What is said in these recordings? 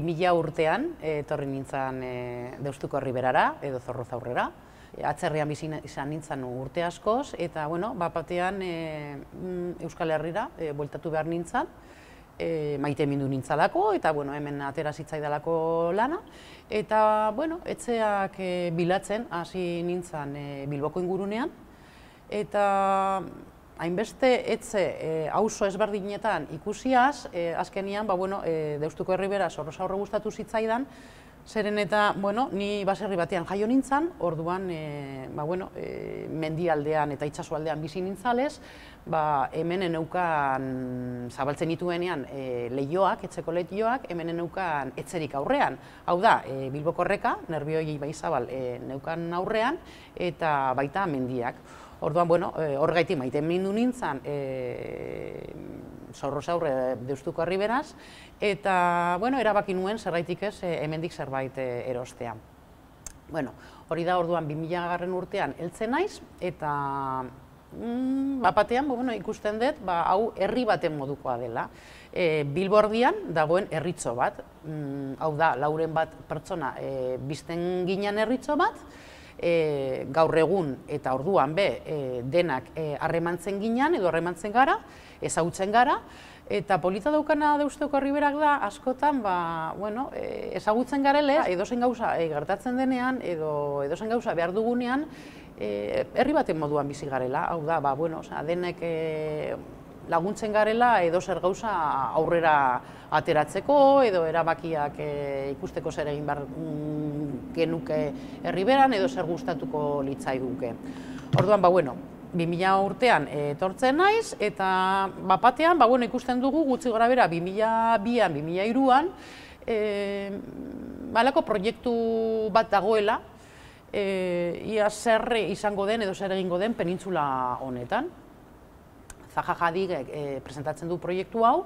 2000 urtean eh, etorri nintzen e, Deustuko Riberara edo zorro aurrera. E, eh, atzerrian bizi izan nintzen urte askoz eta bueno, e, Euskal Herrira e, bueltatu behar nintzen e, maite mindu nintzalako, eta bueno, hemen atera zitzaidalako lana. Eta bueno, etxeak e, bilatzen hasi nintzen e, Bilboko ingurunean. Eta hainbeste etze hauso e, ezberdinetan ikusiaz, e, azkenian, ba, bueno, e, deustuko herribera zorroz aurre gustatu zitzaidan, Zeren eta, bueno, ni baserri batean jaio nintzen, orduan, e, ba, bueno, e, mendialdean eta itsasoaldean bizi nintzales, ba, hemen eneukan zabaltzen dituenean e, leioak, etzeko leioak, hemen eneukan etzerik aurrean. Hau da, e, Bilboko nervioi bai zabal, e, neukan aurrean, eta baita mendiak. Orduan, bueno, eh, hor maite mindu nintzen, eh, zorro zaurre deustuko harri beraz, eta, bueno, erabaki nuen zerraitik ez, eh, hemendik zerbait erostea. Bueno, hori da orduan 2000 garren urtean heltzen naiz, eta mm, batean ba, bueno, ikusten dut, ba, hau herri baten modukoa dela. Bilbordian dagoen herritzo bat, mm, hau da, lauren bat pertsona bizten ginen herritxo bat, e, gaur egun eta orduan be e, denak e, harremantzen e, edo harremantzen gara, ezagutzen gara, Eta polita daukana deusteko herriberak da, askotan, ba, bueno, e, ezagutzen garele, edozen gauza e, gertatzen denean, edo edozen gauza behar dugunean, e, herri baten moduan bizi garela, hau da, ba, bueno, osea denek e, laguntzen garela edo zer gauza aurrera ateratzeko edo erabakiak eh, ikusteko zer egin behar mm, genuke herriberan edo zer gustatuko litzai guke. Orduan, ba, bueno, 2000 urtean etortzen naiz eta bapatean ba, bueno, ikusten dugu gutxi gorabera bera 2002an, 2003 an balako eh, proiektu bat dagoela eh, ia zer izango den edo zer egingo den penintzula honetan. Zaha Jadig eh, eh, presentatzen du proiektu hau,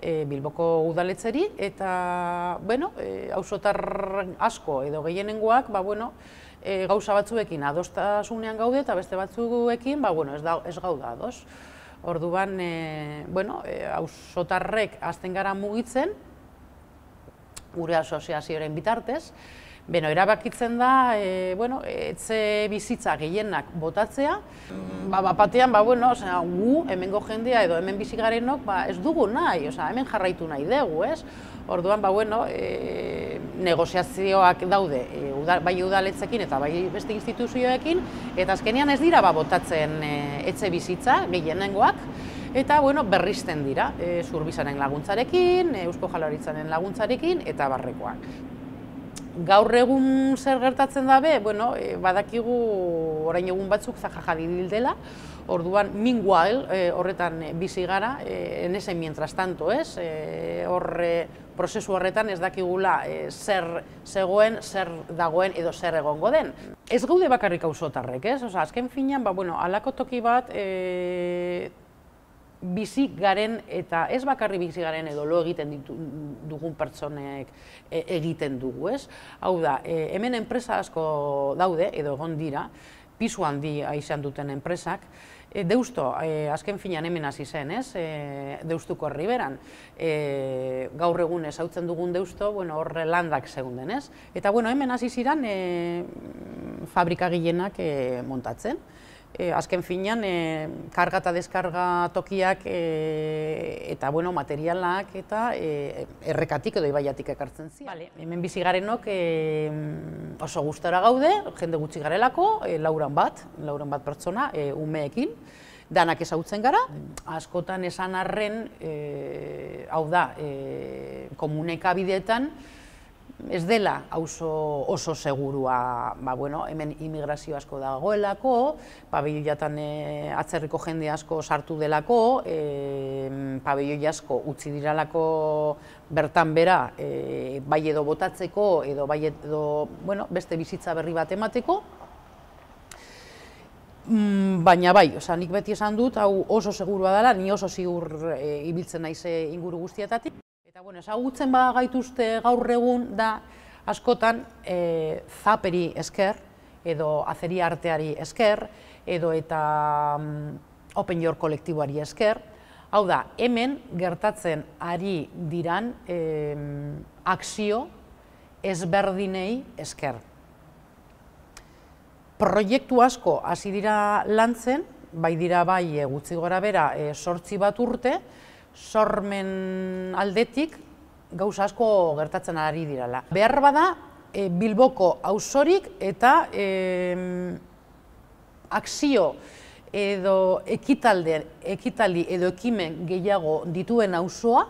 eh, Bilboko udaletzeri, eta, bueno, ausotar asko edo gehienengoak, ba, bueno, gauza batzuekin adostasunean gaude eta beste batzuekin, ba, bueno, ez, da, ez ados. Orduan, bueno, ausotarrek azten gara mugitzen, gure asoziazioaren bitartez, Beno, erabakitzen da, e, bueno, etxe bizitza gehienak botatzea, ba, ba batean, ba, bueno, ose, gu, hemengo jendea edo hemen bizigarenok, ba, ez dugu nahi, ose, hemen jarraitu nahi dugu, ez? Orduan, ba, bueno, e, negoziazioak daude, e, bai udaletzekin eta bai beste instituzioekin, eta azkenean ez dira, ba, botatzen e, etxe bizitza gehienengoak, eta bueno, berristen dira, e, zurbizaren laguntzarekin, e, eusko jalaritzaren laguntzarekin, eta barrekoak gaur egun zer gertatzen dabe, bueno, eh, badakigu orain egun batzuk zajajadi dela, Orduan, meanwhile, e, horretan eh, bizi gara, e, enese mientras tanto, ez? E, horre, prozesu horretan ez dakigula e, zer zegoen, zer dagoen edo zer egongo den. Ez gaude bakarrik auzotarrek, ez? azken finean, ba, bueno, alako toki bat, e, bizik garen eta ez bakarri bizik garen edo lo egiten ditu, dugun pertsonek e, egiten dugu, ez? Hau da, e, hemen enpresa asko daude edo egon dira, pisu handi izan duten enpresak, e, deusto, e, azken finan hemen hasi zen, ez? deustuko riberan, e, gaur egun ezautzen dugun deusto, bueno, horre landak segunden, ez? Eta, bueno, hemen hasi ziren e, montatzen. E, azken finean, eh, karga eta deskarga tokiak e, eta bueno, materialak eta eh, errekatik edo ibaiatik ekartzen zi. Hemen bizi garenok eh, oso gustara gaude, jende gutxi garelako, e, lauran bat, lauran bat pertsona, umeekin, danak ezagutzen gara, askotan esan arren, hau da, eh, komunekabideetan, ez dela auzo oso segurua, ba, bueno, hemen imigrazio asko dagoelako, pabiloetan e, atzerriko jende asko sartu delako, e, pabiloi asko utzi diralako bertan bera, e, bai edo botatzeko edo bai edo, bueno, beste bizitza berri bat emateko, mm, Baina bai, oza, nik beti esan dut, hau oso segurua dela, ni oso zigur e, ibiltzen naize inguru guztietatik. Eta, bueno, esagutzen bada gaituzte gaur egun da askotan e, zaperi esker, edo azeri arteari esker, edo eta mm, open your kolektiboari esker. Hau da, hemen gertatzen ari diran e, mm, akzio ezberdinei esker. Proiektu asko hasi dira lantzen, bai dira bai e, gutxi gora bera e, sortzi bat urte, sormen aldetik gauza asko gertatzen ari dirala. Behar bada e, Bilboko auzorik eta e, akzio edo ekitali edo ekimen gehiago dituen auzoa,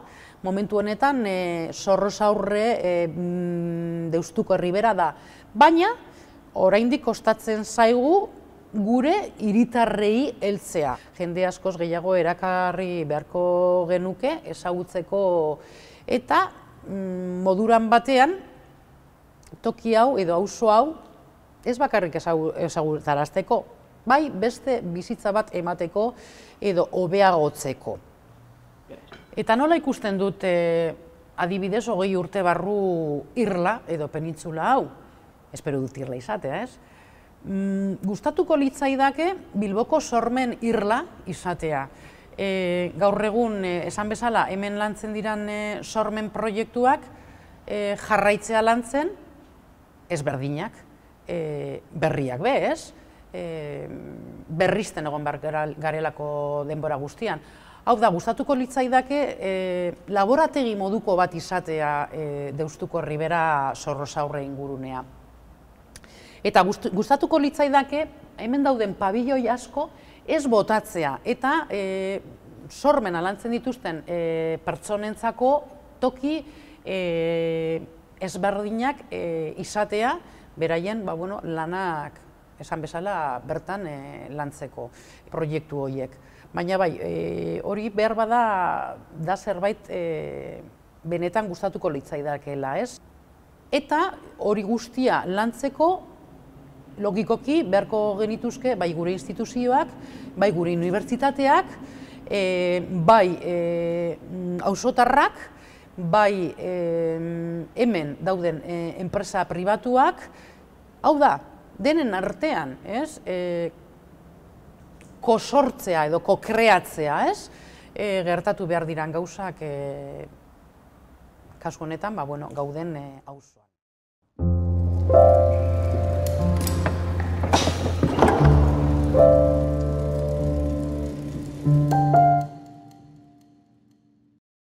momentu honetan e, zorroz aurre e, mm, deustuko herribera da. Baina, oraindik kostatzen zaigu gure hiritarrei heltzea. Jende askoz gehiago erakarri beharko genuke ezagutzeko eta mm, moduran batean toki hau edo auzo hau ez bakarrik ezagutarazteko, bai beste bizitza bat emateko edo hobeagotzeko. Eta nola ikusten dut eh, adibidez hogei urte barru irla edo penitzula hau, espero dut irla izatea, ez? Mm, gustatuko litzaidake Bilboko sormen irla izatea. E, gaur egun, e, esan bezala, hemen lantzen diran e, sormen proiektuak e, jarraitzea lantzen, ez berdinak, berriak be, ez? E, berrizten egon behar garelako denbora guztian. Hau da, gustatuko litzaidake e, laborategi moduko bat izatea e, deustuko ribera zorro zaurre ingurunea. Eta gustatuko litzaidake, hemen dauden pabilloi asko, ez botatzea. Eta e, sormen alantzen dituzten e, pertsonentzako toki e, ezberdinak e, izatea, beraien ba, bueno, lanak esan bezala bertan e, lantzeko proiektu horiek. Baina bai, e, hori behar bada da zerbait e, benetan gustatuko litzaidakela, ez? Eta hori guztia lantzeko logikoki beharko genituzke bai gure instituzioak, bai gure unibertsitateak, e, bai e, eh, ausotarrak, bai e, hemen dauden enpresa pribatuak, hau da, denen artean, ez? E, kosortzea edo kokreatzea, ez? E, gertatu behar diran gauzak e, kasu honetan, ba, bueno, gauden hauzoa.